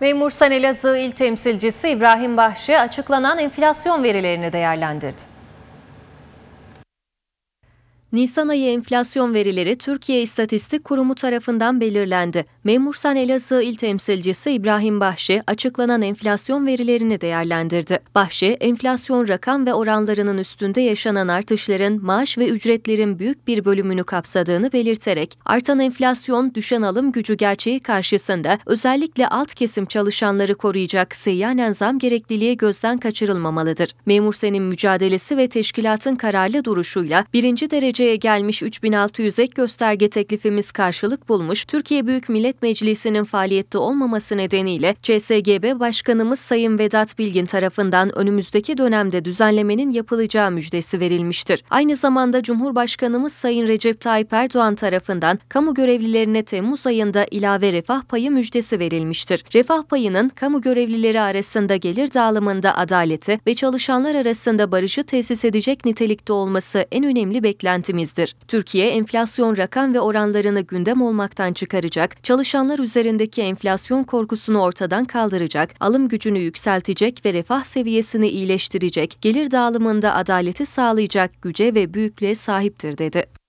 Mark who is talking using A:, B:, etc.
A: Memur San İl Temsilcisi İbrahim Bahçe açıklanan enflasyon verilerini değerlendirdi. Nisan ayı enflasyon verileri Türkiye İstatistik Kurumu tarafından belirlendi. Memursan Elazığ il temsilcisi İbrahim Bahşi açıklanan enflasyon verilerini değerlendirdi. Bahşi, enflasyon rakam ve oranlarının üstünde yaşanan artışların maaş ve ücretlerin büyük bir bölümünü kapsadığını belirterek, artan enflasyon, düşen alım gücü gerçeği karşısında özellikle alt kesim çalışanları koruyacak seyyanen zam gerekliliği gözden kaçırılmamalıdır. Memursen'in mücadelesi ve teşkilatın kararlı duruşuyla birinci derece Türkiye'ye gelmiş 3600 ek gösterge teklifimiz karşılık bulmuş, Türkiye Büyük Millet Meclisi'nin faaliyette olmaması nedeniyle CSGB Başkanımız Sayın Vedat Bilgin tarafından önümüzdeki dönemde düzenlemenin yapılacağı müjdesi verilmiştir. Aynı zamanda Cumhurbaşkanımız Sayın Recep Tayyip Erdoğan tarafından kamu görevlilerine Temmuz ayında ilave refah payı müjdesi verilmiştir. Refah payının kamu görevlileri arasında gelir dağılımında adaleti ve çalışanlar arasında barışı tesis edecek nitelikte olması en önemli beklenti beklentimizdir. Türkiye enflasyon rakam ve oranlarını gündem olmaktan çıkaracak, çalışanlar üzerindeki enflasyon korkusunu ortadan kaldıracak, alım gücünü yükseltecek ve refah seviyesini iyileştirecek, gelir dağılımında adaleti sağlayacak güce ve büyüklüğe sahiptir dedi.